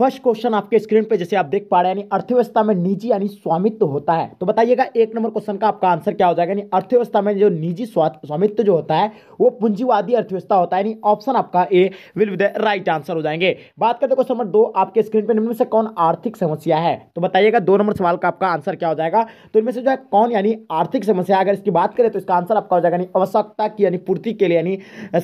first question आपके screen पे जैसे आप देख पा रहे हैं यानी अर्थव्यवस्था में निजी यानी स्वामित्व होता है तो बताइएगा एक नंबर क्वेश्चन का आपका आंसर क्या हो जाएगा यानी अर्थव्यवस्था में जो निजी स्वामित्व जो होता है वो पूंजीवादी अर्थव्यवस्था होता है यानी ऑप्शन आपका A will with right answer हो जाएंगे बात करते क्वेश्चन नंबर दो आपके स्क्रीन पर इनमें से कौन आर्थिक समस्या है तो बताइएगा दो नंबर सवाल का आपका आंसर क्या हो जाएगा तो इनमें से जो है कौन यानी आर्थिक समस्या अगर इसकी बात करें तो इसका आंसर आपका हो जाएगा यानी आवश्यकता की यानी पूर्ति के लिए यानी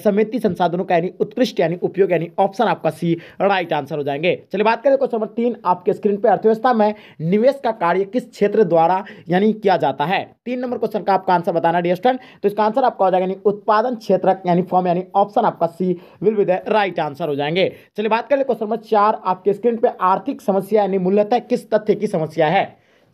समिति संसाधनों का यानी उत्कृष्ट यानी उपयोग यानी ऑप्शन आपका सी राइट आंसर हो जाएंगे चलिए बात करें क्वेश्चन नंबर तीन आपके स्क्रीन पर अर्थव्यवस्था में निवेश का कार्य किस क्षेत्र द्वारा यानी किया जाता है तीन नंबर क्वेश्चन का आपका आंसर बताना डी स्टूडेंट तो इसका आंसर आपका हो जाएगा यानी उत्पादन क्षेत्र यानी फॉर्म यानी ऑप्शन आपका C will be the right answer हो जाएंगे चलिए बात करें क्वेश्चन नंबर चार आपके स्क्रीन पर आर्थिक समस्या यानी मूल्यता किस तथ्य की समस्या है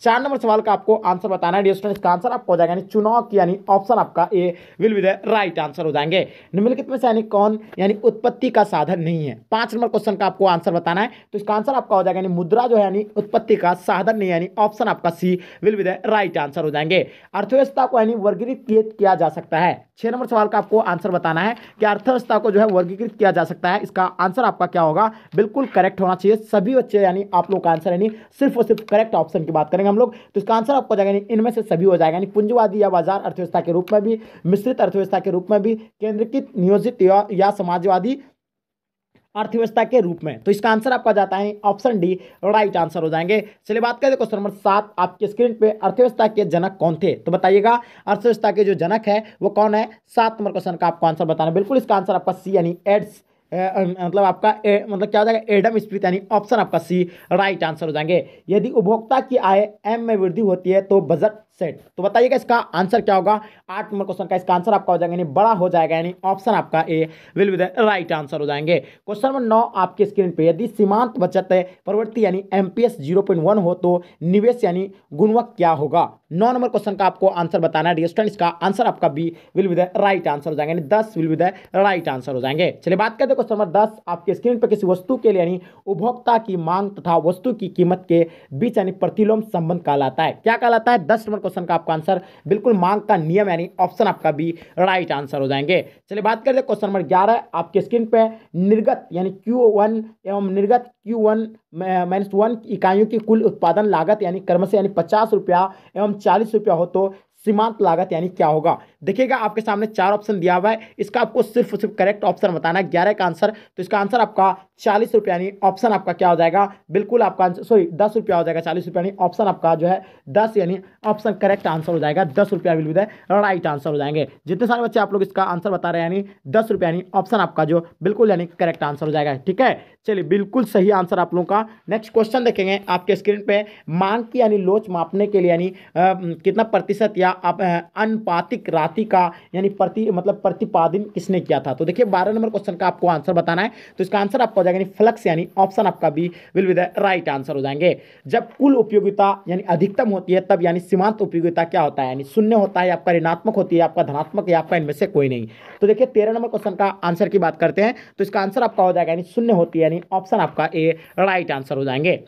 चार नंबर सवाल का आपको आंसर बताना है डिस्टूडेंट इसका आंसर आपको हो जाएगा यानी चुनाव की यानी ऑप्शन आपका A will with right answer हो जाएंगे निम्नलिखित में से यानी कौन यानी उत्पत्ति का साधन नहीं है पांच नंबर क्वेश्चन का आपको आंसर बताना है तो इसका आंसर आपका हो जाएगा यानी मुद्रा जो है यानी उत्पत्ति का साधन नहीं यानी ऑप्शन आपका C will with right answer हो जाएंगे अर्थव्यवस्था को यानी वर्गीकृत किया जा सकता है छह नंबर सवाल का आपको आंसर बताना है कि अर्थव्यवस्था को जो है वर्गीकृत किया जा सकता है इसका आंसर आपका क्या होगा बिल्कुल करेक्ट होना चाहिए सभी बच्चे यानी आप लोग का आंसर यानी सिर्फ और सिर्फ करेक्ट ऑप्शन की बात करेंगे हम लोग तो इसका आंसर आपको जाएगा यानी इनमें से सभी हो जाएगा यानी पूंजीवादी या बाजार अर्थव्यवस्था के रूप में भी मिश्रित अर्थव्यवस्था के रूप में भी केंद्रकृत नियोजित या समाजवादी अर्थव्यवस्था के रूप में तो इसका आंसर आपका जाता है ऑप्शन डी राइट आंसर हो जाएंगे चलिए बात करें क्वेश्चन नंबर सात आपके स्क्रीन पे अर्थव्यवस्था के जनक कौन थे तो बताइएगा अर्थव्यवस्था के जो जनक है वो कौन है सात नंबर क्वेश्चन का आपको आंसर बताना बिल्कुल इसका आंसर आपका सी यानी एड्स मतलब आपका ए, मतलब क्या हो जाएगा एडम स्पीथ यानी ऑप्शन आपका सी राइट आंसर हो जाएंगे यदि उपभोक्ता की आय एम में वृद्धि होती है तो बजट सेट तो बताइएगा इसका आंसर क्या होगा आठ नंबर क्वेश्चन का इसका आंसर आपका हो जाएगा यानी बड़ा हो जाएगा यानी ऑप्शन आपका A will be the right answer हो जाएंगे क्वेश्चन नंबर नौ आपके स्क्रीन पे यदि सीमांत बचत प्रवृत्ति यानी M P S zero point one हो तो निवेश यानी गुणवक क्या होगा नौ नंबर क्वेश्चन का आपको आंसर बताना है इसका आंसर आपका B will be the right answer हो जाएंगे यानी दस will be the right answer हो जाएंगे चलिए बात करते हैं क्वेश्चन नंबर दस आपके स्क्रीन पर किसी वस्तु के लिए यानी उपभोक्ता की मांग तथा वस्तु की कीमत के बीच यानी प्रतिलोम संबंध कहलाता है क्या कहलाता है दस नंबर क्वेश्चन का आपका आंसर बिल्कुल मांग का नियम यानी ऑप्शन आपका भी राइट आंसर हो जाएंगे चलिए बात करते हैं क्वेश्चन नंबर ग्यारह आपके स्क्रीन पर निर्गत यानी क्यू वन एवं निर्गत क्यू वन माइनस वन इकाइयों की कुल उत्पादन लागत यानी कर्म से यानी पचास रुपया एवं चालीस रुपया हो तो सीमांत लागत यानी क्या होगा देखिएगा आपके सामने चार ऑप्शन दिया हुआ है इसका आपको सिर्फ सिर्फ करेक्ट ऑप्शन बताना है ग्यारह का आंसर तो इसका आंसर आपका चालीस रुपया यानी ऑप्शन आपका क्या हो जाएगा बिल्कुल आपका आंसर सॉरी दस रुपया हो जाएगा चालीस रुपया यानी ऑप्शन आपका जो है दस यानी ऑप्शन करेक्ट आंसर हो जाएगा दस रुपया विल राइट आंसर हो जाएंगे जितने सारे बच्चे आप लोग इसका आंसर बता रहे हैं यानी दस रुपया यानी ऑप्शन आपका जो बिल्कुल यानी करेक्ट आंसर हो जाएगा ठीक है चलिए बिल्कुल सही आंसर आप लोगों का नेक्स्ट क्वेश्चन देखेंगे आपके स्क्रीन पे मांग की यानी लोच मापने के लिए यानी कितना प्रतिशत या आप अनुपातिक रात जाति का यानी प्रति मतलब प्रतिपादन किसने किया था तो देखिए बारह नंबर क्वेश्चन का आपको आंसर बताना है तो इसका आंसर आपको हो जाएगा यानी फ्लक्स यानी ऑप्शन आपका B will be the right answer हो जाएंगे जब कुल उपयोगिता यानी अधिकतम होती है तब यानी सीमांत उपयोगिता क्या होता है यानी शून्य होता है आपका ऋणात्मक होती है आपका धनात्मक या आपका इनमें से कोई नहीं तो देखिए तेरह नंबर क्वेश्चन का आंसर की बात करते हैं तो इसका आंसर आपका हो जाएगा यानी शून्य होती है यानी ऑप्शन आपका ए राइट आंसर हो जाएंगे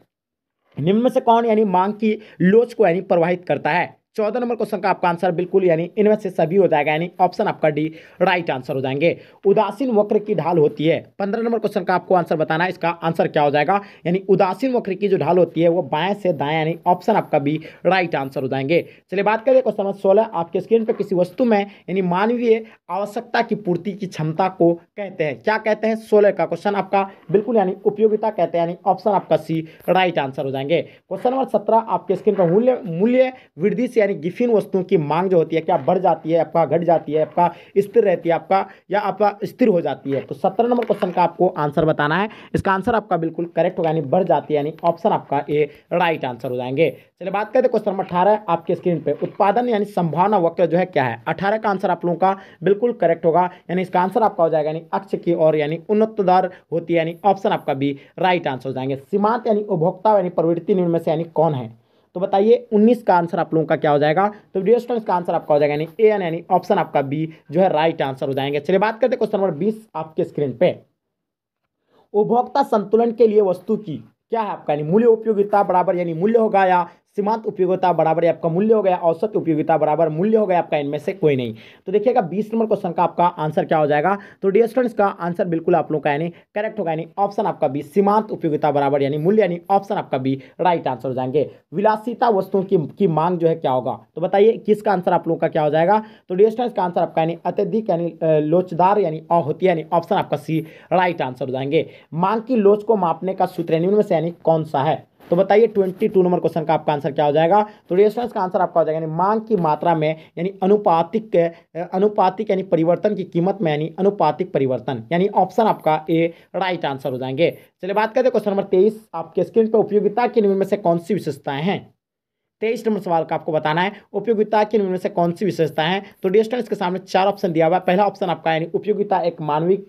निम्न में से कौन यानी मांग की लोच को यानी प्रवाहित करता है चौदह नंबर क्वेश्चन का आपका आंसर बिल्कुल यानी इनमें से सभी हो जाएगा यानी ऑप्शन आपका डी राइट आंसर हो जाएंगे उदासीन वक्र की ढाल होती है पंद्रह नंबर क्वेश्चन का आपको आंसर बताना है इसका आंसर क्या हो जाएगा यानी उदासीन वक्र की जो ढाल होती है वो बाएं से दाएं यानी ऑप्शन आपका बी राइट आंसर हो जाएंगे चलिए बात करिए क्वेश्चन नंबर सोलह आपके स्क्रीन पर किसी वस्तु में यानी मानवीय आवश्यकता की पूर्ति की क्षमता को कहते हैं क्या कहते हैं सोलह का क्वेश्चन आपका बिल्कुल यानी उपयोगिता कहते हैं यानी ऑप्शन आपका सी राइट आंसर हो जाएंगे क्वेश्चन नंबर सत्रह आपके स्क्रीन पर मूल्य मूल्य वृद्धि से यानी गिफिन वस्तुओं की मांग जो होती है क्या बढ़ जाती है आपका घट जाती है आपका स्थिर रहती है आपका या आपका स्थिर हो जाती है तो सत्रह नंबर क्वेश्चन का आपको आंसर बताना है इसका आंसर आपका बिल्कुल करेक्ट होगा यानी बढ़ जाती है यानी ऑप्शन आपका ए राइट आंसर हो जाएंगे चलिए बात करते क्वेश्चन नंबर अठारह आपके स्क्रीन पर उत्पादन यानी संभावना वक्र जो है क्या है अठारह का आंसर आप लोगों का बिल्कुल करेक्ट होगा यानी इसका आंसर आपका हो जाएगा यानी अक्ष की और यानी उन्नत दर होती है यानी ऑप्शन आपका भी राइट आंसर हो जाएंगे सीमांत यानी उपभोक्ता यानी प्रवृत्ति निम्न से यानी कौन है तो बताइए उन्नीस का आंसर आप लोगों का क्या हो जाएगा तो डियर स्टूडेंट्स का आंसर आपका हो जाएगा यानी ए एन यानी ऑप्शन आपका बी जो है राइट आंसर हो जाएंगे चलिए बात करते क्वेश्चन नंबर बीस आपके स्क्रीन पे उपभोक्ता संतुलन के लिए वस्तु की क्या है आपका यानी मूल्य उपयोगिता बराबर यानी मूल्य होगा या सीमांत उपयोगिता बराबर आपका मूल्य हो गया औसत उपयोगिता बराबर मूल्य हो गया आपका इनमें से कोई नहीं तो देखिएगा बीस नंबर क्वेश्चन का आपका आंसर क्या हो जाएगा तो डी स्टूडेंट्स का आंसर बिल्कुल आप लोग का यानी करेक्ट होगा यानी ऑप्शन आपका बी सीमांत उपयोगिता बराबर यानी मूल्य यानी ऑप्शन आपका बी राइट आंसर हो जाएंगे विलासिता वस्तुओं की, की मांग जो है क्या होगा तो बताइए किसका आंसर आप लोगों का क्या हो जाएगा तो डी स्टूडेंट्स का आंसर आपका यानी अत्यधिक यानी लोचदार यानी अहोती यानी ऑप्शन आपका सी राइट आंसर हो जाएंगे मांग की लोच को मापने का सूत्र से यानी कौन सा है तो बताइए ट्वेंटी टू नंबर क्वेश्चन का आपका आंसर क्या हो जाएगा तो रेस्टोरेंस का आंसर आपका हो जाएगा यानी मांग की मात्रा में यानी अनुपातिक अनुपातिक यानी परिवर्तन की कीमत में यानी अनुपातिक परिवर्तन यानी ऑप्शन आपका ए राइट आंसर हो जाएंगे चलिए बात करते हैं क्वेश्चन नंबर तेईस आपके स्क्रीन पर उपयोगिता के निम्न में से कौन सी विशेषताएं हैं तेईस नंबर सवाल का आपको बताना है उपयोगिता की निम्न से कौन सी विशेषता है तो डी डिस्टर इसके सामने चार ऑप्शन दिया हुआ है पहला ऑप्शन आपका यानी उपयोगिता एक मानविक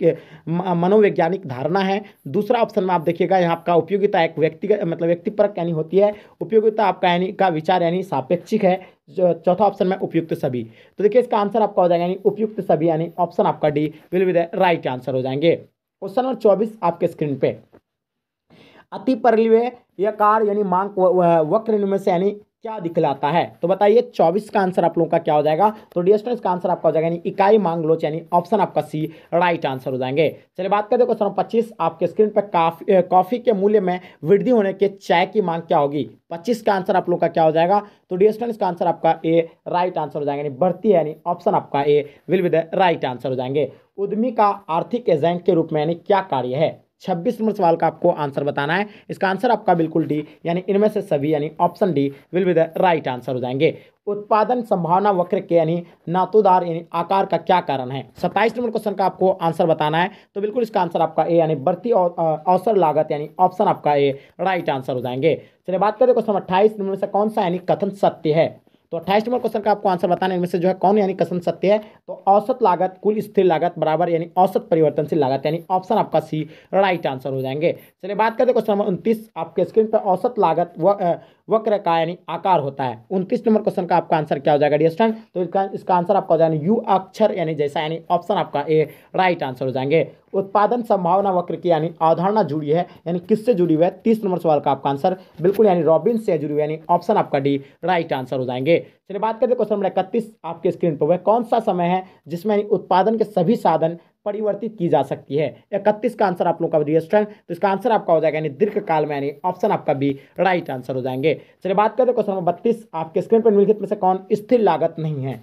मनोवैज्ञानिक धारणा है दूसरा ऑप्शन में आप देखिएगा यहाँ आपका उपयोगिता एक व्यक्तिगत मतलब व्यक्तिपरक यानी होती है उपयोगिता आपका यानी का विचार यानी सापेक्षिक है चौथा ऑप्शन में उपयुक्त सभी तो देखिए इसका आंसर आपका हो जाएगा यानी उपयुक्त सभी यानी ऑप्शन आपका D will with right answer हो जाएंगे क्वेश्चन नंबर चौबीस आपके स्क्रीन पर अति परलिवे यह कार यानी मांग वक्र में से यानी क्या दिखलाता है तो बताइए चौबीस का आंसर आप लोगों का क्या हो जाएगा तो डी का आंसर आपका हो जाएगा यानी इकाई मांग लोच यानी ऑप्शन आपका सी राइट आंसर हो जाएंगे चलिए बात करते क्वेश्चन नंबर पच्चीस आपके स्क्रीन पर काफी कॉफी के मूल्य में वृद्धि होने के चाय की मांग क्या होगी पच्चीस का आंसर आप लोगों का क्या हो जाएगा तो डी का आंसर आपका ए राइट आंसर हो जाएगा यानी बढ़ती है यानी ऑप्शन आपका A will with right answer हो जाएंगे उद्यमी का आर्थिक एजेंट के रूप में यानी क्या कार्य है छब्बीस नंबर सवाल का आपको आंसर बताना है इसका आंसर आपका बिल्कुल डी यानी इनमें से सभी यानी option D will be the right answer हो जाएंगे उत्पादन संभावना वक्र के यानी नातुदार यानी आकार का क्या कारण है सत्ताईस नंबर क्वेश्चन का आपको आंसर बताना है तो बिल्कुल इसका आंसर आपका ए यानी बढ़ती अवसर लागत यानी ऑप्शन आपका ए राइट आंसर हो जाएंगे चलिए बात करें क्वेश्चन अट्ठाईस नंबर से कौन सा यानी कथन सत्य है तो अट्ठाईस नंबर क्वेश्चन का आपको आंसर बताना इनमें से जो है कौन यानी कसन सत्य है तो औसत लागत कुल स्थिर लागत बराबर यानी औसत परिवर्तनशील लागत यानी ऑप्शन आपका सी राइट आंसर हो जाएंगे चलिए बात करते क्वेश्चन नंबर उनतीस आपके स्क्रीन पर औसत लागत व वक्र का यानी आकार होता है उनतीस नंबर क्वेश्चन का आपका आंसर क्या हो जाएगा डिस्टन तो इसका इसका आंसर आपका हो जाएगा यू अक्षर यानी जैसा यानी ऑप्शन आपका ए राइट आंसर हो जाएंगे उत्पादन संभावना वक्र की यानी अवधारणा जुड़ी है यानी किससे जुड़ी हुई है तीस नंबर सवाल का आपका आंसर बिल्कुल यानी रॉबिन से जुड़ी हुई यानी ऑप्शन आपका डी राइट आंसर हो जाएंगे चलिए बात करते क्वेश्चन नंबर इकतीस आपके स्क्रीन पर हुआ कौन सा समय है जिसमें उत्पादन के सभी साधन परिवर्तित की जा सकती है इकतीस का आंसर आप लोगों का रिएस्टर्न तो इसका आंसर आपका हो जाएगा यानी दीर्घ काल में यानी ऑप्शन आपका भी राइट आंसर हो जाएंगे चलिए बात करते क्वेश्चन नंबर बत्तीस आपके स्क्रीन पर निम्नलिखित में से कौन स्थिर लागत नहीं है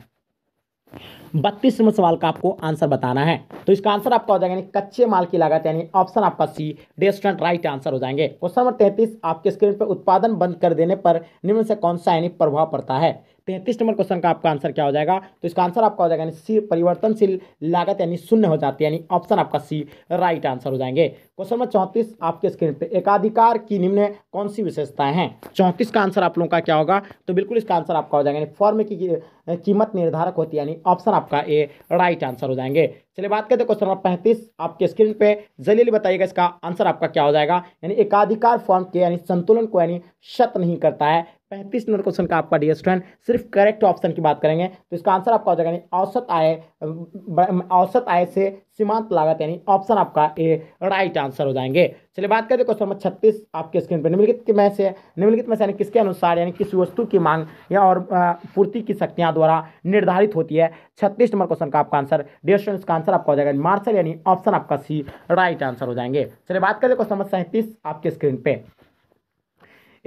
बत्तीस नंबर सवाल का आपको आंसर बताना है तो इसका आंसर आपका हो जाएगा यानी कच्चे माल की लागत यानी ऑप्शन आपका सी डेस्टोरेंट राइट आंसर हो जाएंगे क्वेश्चन नंबर तैंतीस आपके स्क्रीन पर उत्पादन बंद कर देने पर निम्न से कौन सा यानी प्रभाव पड़ता है तैंतीस नंबर क्वेश्चन का आपका आंसर क्या हो जाएगा तो इसका आंसर आपका हो जाएगा यानी परिवर्तनशील लागत यानी शून्य हो जाती है यानी ऑप्शन आपका सी राइट आंसर हो जाएंगे क्वेश्चन नंबर चौंतीस आपके स्क्रीन पे एकाधिकार की निम्न कौन सी विशेषताएं हैं चौंतीस का आंसर आप लोगों का क्या होगा तो बिल्कुल इसका आंसर आपका हो जाएगा यानी फॉर्म की कीमत निर्धारक होती है यानी ऑप्शन आपका ए राइट आंसर हो जाएंगे चलिए बात करते हैं क्वेश्चन नंबर पैंतीस आपके स्क्रीन पे जलील बताइएगा इसका आंसर आपका क्या हो जाएगा यानी एकाधिकार फॉर्म के यानी संतुलन को यानी शत नहीं करता है पैंतीस नंबर क्वेश्चन का आपका डी स्टूडेंट सिर्फ करेक्ट ऑप्शन की बात करेंगे तो इसका आंसर आपका हो जाएगा यानी औसत आय औसत आय से सीमांत लागत यानी ऑप्शन आपका ए राइट आंसर हो जाएंगे चलिए बात करते क्वेश्चन नंबर छत्तीस आपके स्क्रीन पर निम्नलिखित में से निम्नलिखित में से यानी किसके अनुसार यानी किस वस्तु की मांग या और पूर्ति की शक्तियाँ द्वारा निर्धारित होती है छत्तीस नंबर क्वेश्चन का आपका आंसर डी स्टूडेंट का आंसर आपका हो जाएगा मार्शल यानी ऑप्शन आपका सी राइट आंसर हो जाएंगे चलिए बात करते क्वेश्चन नंबर सैंतीस आपके स्क्रीन पर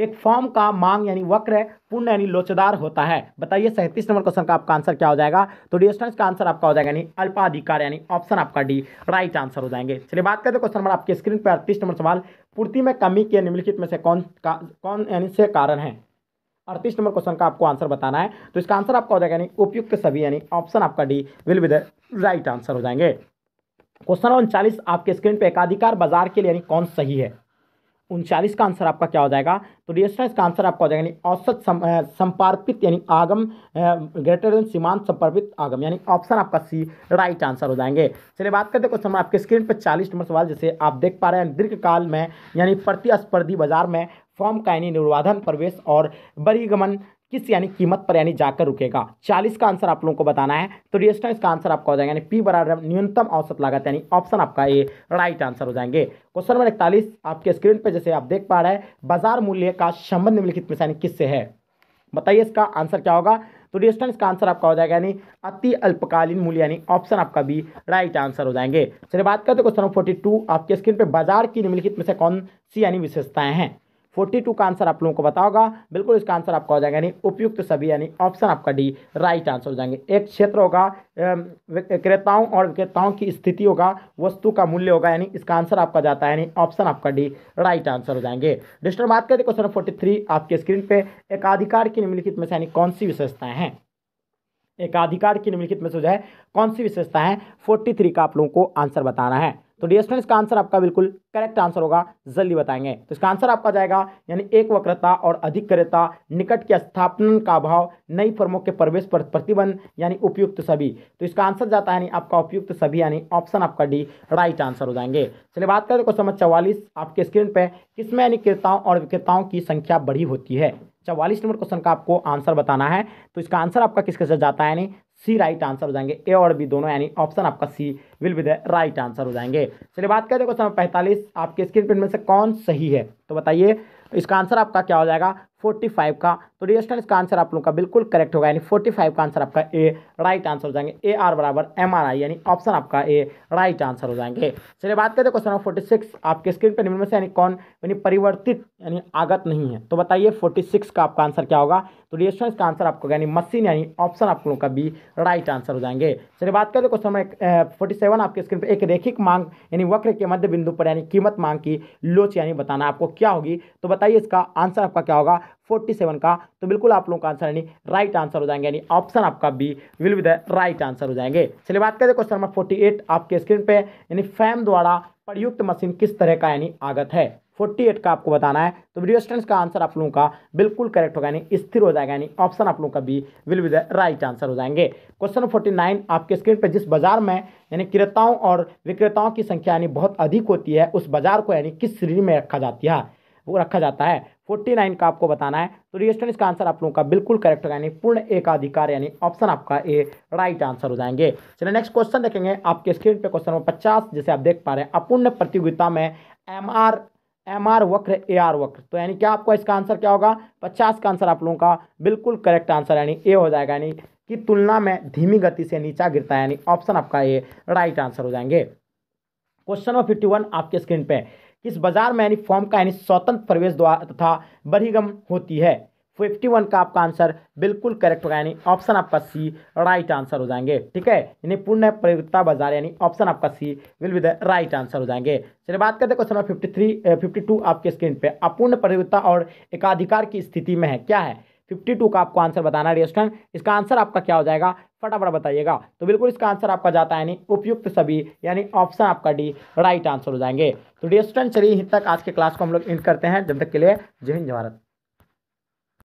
एक फॉर्म का मांग यानी वक्र है पूर्ण यानी लोचदार होता है बताइए सैंतीस नंबर क्वेश्चन का आपका आंसर क्या हो जाएगा तो डिस्टेंस का आंसर आपका हो जाएगा यानी अल्पाधिकार यानी ऑप्शन आपका डी राइट आंसर हो जाएंगे चलिए बात करते क्वेश्चन नंबर आपके स्क्रीन पर अड़तीस नंबर सवाल पूर्ति में कमी के निम्नलिखित में से कौन कौन यानी से कारण है अड़तीस नंबर क्वेश्चन का आपको आंसर बताना है तो इसका आंसर आपका हो जाएगा यानी उपयुक्त सभी यानी ऑप्शन आपका D will be the right answer हो जाएंगे क्वेश्चन नंबर उनचालीस आपके स्क्रीन पर एकाधिकार बाजार के लिए यानी कौन सही है उनचालीस का आंसर आपका क्या हो जाएगा तो डिस्टेंस का आंसर आपका हो जाएगा यानी औसत सम, संपार्पित यानी आगम ग्रेटर देन सीमांत संपर्पित आगम यानी ऑप्शन आपका सी राइट आंसर हो जाएंगे चलिए बात करते हैं क्वेश्चन आपके स्क्रीन पर चालीस नंबर सवाल जैसे आप देख पा रहे हैं दीर्घकाल में यानी प्रतिस्पर्धी बाजार में फॉर्म यानी निर्वाधन प्रवेश और बरीगमन किस यानी कीमत पर यानी जाकर रुकेगा चालीस का आंसर आप लोगों को बताना है तो डिस्टो इसका आंसर आपका हो जाएगा यानी पी बराबर न्यूनतम औसत लागत यानी ऑप्शन आपका ये राइट आंसर हो जाएंगे क्वेश्चन नंबर इकतालीस आपके स्क्रीन पर जैसे आप देख पा रहे हैं बाजार मूल्य का संबंध निम्नलिखित में यानी किससे है बताइए इसका आंसर क्या होगा तो डिस्टेंस इसका आंसर आपका हो जाएगा यानी अति अल्पकालीन मूल्य यानी ऑप्शन आपका भी राइट आंसर हो जाएंगे चलिए बात करते क्वेश्चन नंबर फोर्टी आपके स्क्रीन पर बाजार की निम्नलिखित में से कौन सी यानी विशेषताएं हैं फोर्टी टू का आंसर आप लोगों को बताओगा बिल्कुल इसका आंसर आपका हो जाएगा यानी उपयुक्त सभी यानी ऑप्शन आपका डी राइट आंसर हो जाएंगे एक क्षेत्र होगा क्रेताओं और विक्रेताओं की स्थिति होगा वस्तु का मूल्य होगा यानी इसका आंसर आपका जाता है यानी ऑप्शन आपका डी राइट आंसर हो जाएंगे डिस्टर बात करें क्वेश्चन फोर्टी थ्री आपके स्क्रीन पर एकाधिकार की निम्नलिखित में से यानी कौन सी विशेषताएं हैं एकाधिकार की निम्नलिखित में से जो है कौन सी विशेषता है फोर्टी थ्री का आप लोगों को आंसर बताना है तो डी एस का आंसर आपका बिल्कुल करेक्ट आंसर होगा जल्दी बताएंगे तो इसका आंसर आपका जाएगा यानी एक वक्रता और अधिक करता निकट के स्थापन का अभाव नई फर्मों के प्रवेश पर प्रतिबंध यानी उपयुक्त सभी तो इसका आंसर जाता है यानी आपका उपयुक्त सभी यानी ऑप्शन आपका डी राइट आंसर हो जाएंगे चलिए बात करें क्वेश्चन नंबर चवालीस आपके स्क्रीन पर किसमें यानी क्रेताओं और विक्रेताओं की संख्या बढ़ी होती है चवालीस नंबर क्वेश्चन का आपको आंसर बताना है तो इसका आंसर आपका किसके साथ जाता है यानी सी राइट आंसर हो जाएंगे ए और बी दोनों यानी ऑप्शन आपका C will be the right answer हो जाएंगे चलिए बात करें क्वेश्चन पैंतालीस आपके स्क्रीन पर में से कौन सही है तो बताइए इसका आंसर आपका क्या हो जाएगा फोर्टी फाइव का तो डियर का आंसर आप लोगों का बिल्कुल करेक्ट होगा यानी फोर्टी फाइव का आंसर आपका ए राइट आंसर हो जाएंगे ए आर बराबर एम आर आई यानी ऑप्शन आपका ए राइट आंसर हो जाएंगे चलिए बात करते क्वेश्चन नंबर फोर्टी सिक्स आपके स्क्रीन पर निम्न में से यानी कौन यानी परिवर्तित यानी आगत नहीं है तो बताइए फोर्टी सिक्स का आपका आंसर क्या होगा तो डियर का आंसर आपको यानी मशीन यानी ऑप्शन आप लोगों का बी राइट आंसर हो जाएंगे चलिए बात करते क्वेश्चन नंबर फोर्टी सेवन आपके स्क्रीन पर एक रेखिक मांग यानी वक्र के मध्य बिंदु पर यानी कीमत मांग की लोच यानी बताना आपको क्या होगी तो बताइए इसका आंसर आपका क्या होगा फोर्टी सेवन का तो बिल्कुल आप लोगों का आंसर यानी राइट आंसर हो जाएंगे यानी ऑप्शन आपका B will be the right answer हो जाएंगे चलिए बात करें क्वेश्चन नंबर फोर्टी एट आपके स्क्रीन पे यानी फैम द्वारा प्रयुक्त मशीन किस तरह का यानी आगत है 48 का आपको बताना है तो रियोस्टेंस का आंसर आप लोगों का बिल्कुल करेक्ट होगा यानी स्थिर हो जाएगा यानी ऑप्शन आप लोगों का B will be the right answer हो जाएंगे क्वेश्चन नंबर फोर्टी नाइन आपके स्क्रीन पर जिस बाजार में यानी क्रेताओं और विक्रेताओं की संख्या यानी बहुत अधिक होती है उस बाजार को यानी किस श्रेणी में रखा जाती है वो रखा जाता है फोर्टी नाइन का आपको बताना है तो रिएस्टन इसका आंसर आप लोगों का बिल्कुल करेक्ट यानी पूर्ण एकाधिकार यानी ऑप्शन आपका ए राइट आंसर हो जाएंगे चलिए नेक्स्ट क्वेश्चन देखेंगे आपके स्क्रीन पे क्वेश्चन नंबर पचास जैसे आप देख पा रहे हैं अपूर्ण प्रतियोगिता में एम आर एम आर वक्र ए आर वक्र तो यानी क्या आपका इसका आंसर क्या होगा पचास का आंसर आप लोगों का बिल्कुल करेक्ट आंसर यानी ए हो जाएगा यानी कि तुलना में धीमी गति से नीचा गिरता है यानी ऑप्शन आपका ए राइट आंसर हो जाएंगे क्वेश्चन नंबर फिफ्टी वन आपके स्क्रीन पे किस बाजार में यानी फॉर्म का यानी स्वतंत्र प्रवेश द्वार तथा बहिगम होती है फिफ्टी वन का आपका आंसर बिल्कुल करेक्ट होगा यानी ऑप्शन आपका सी राइट आंसर हो जाएंगे ठीक है यानी पूर्ण प्रयोगता बाजार यानी ऑप्शन आपका C will be the right answer हो जाएंगे चलिए बात करते हैं question number fifty three fifty two आपके स्क्रीन पे अपूर्ण प्रयोगता और एकाधिकार की स्थिति में है क्या है फिफ्टी टू का आपको आंसर बताना है रेस्टोरेंट इसका आंसर आपका क्या हो जाएगा फटाफट बताइएगा तो बिल्कुल इसका आंसर आपका जाता है यानी उपयुक्त सभी यानी ऑप्शन आपका डी राइट आंसर हो जाएंगे तो रेस्टोरेंट चलिए यहीं तक आज के क्लास को हम लोग इंड करते हैं जब तक के लिए जय हिंद भारत